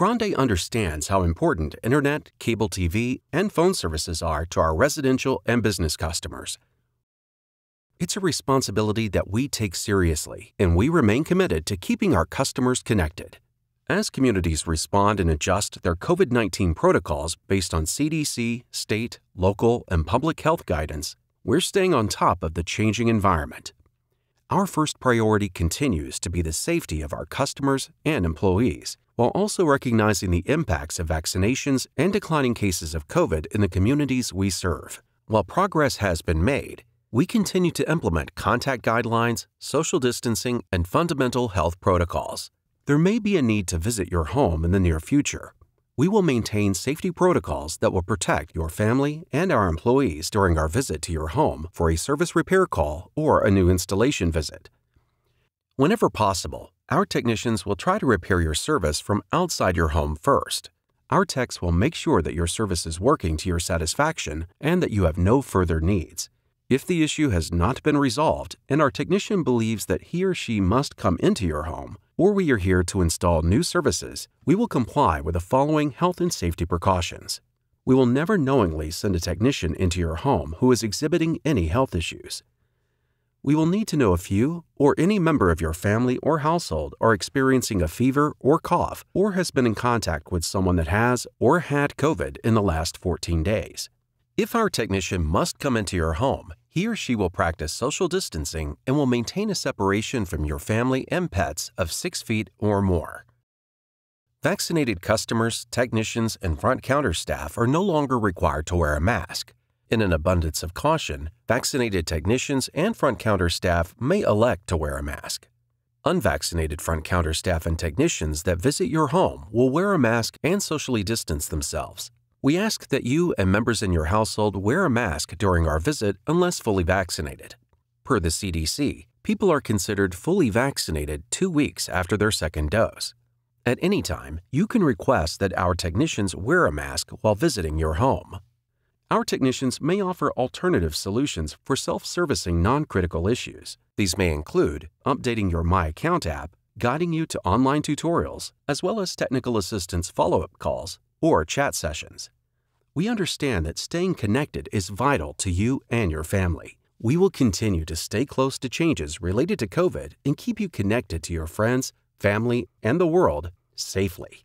Grande understands how important internet, cable TV, and phone services are to our residential and business customers. It's a responsibility that we take seriously, and we remain committed to keeping our customers connected. As communities respond and adjust their COVID 19 protocols based on CDC, state, local, and public health guidance, we're staying on top of the changing environment. Our first priority continues to be the safety of our customers and employees, while also recognizing the impacts of vaccinations and declining cases of COVID in the communities we serve. While progress has been made, we continue to implement contact guidelines, social distancing, and fundamental health protocols. There may be a need to visit your home in the near future. We will maintain safety protocols that will protect your family and our employees during our visit to your home for a service repair call or a new installation visit. Whenever possible, our technicians will try to repair your service from outside your home first. Our techs will make sure that your service is working to your satisfaction and that you have no further needs. If the issue has not been resolved and our technician believes that he or she must come into your home, or we are here to install new services, we will comply with the following health and safety precautions. We will never knowingly send a technician into your home who is exhibiting any health issues we will need to know if you or any member of your family or household are experiencing a fever or cough or has been in contact with someone that has or had COVID in the last 14 days. If our technician must come into your home, he or she will practice social distancing and will maintain a separation from your family and pets of 6 feet or more. Vaccinated customers, technicians, and front counter staff are no longer required to wear a mask. In an abundance of caution, vaccinated technicians and front counter staff may elect to wear a mask. Unvaccinated front counter staff and technicians that visit your home will wear a mask and socially distance themselves. We ask that you and members in your household wear a mask during our visit unless fully vaccinated. Per the CDC, people are considered fully vaccinated two weeks after their second dose. At any time, you can request that our technicians wear a mask while visiting your home our technicians may offer alternative solutions for self-servicing non-critical issues. These may include updating your My Account app, guiding you to online tutorials, as well as technical assistance follow-up calls or chat sessions. We understand that staying connected is vital to you and your family. We will continue to stay close to changes related to COVID and keep you connected to your friends, family, and the world safely.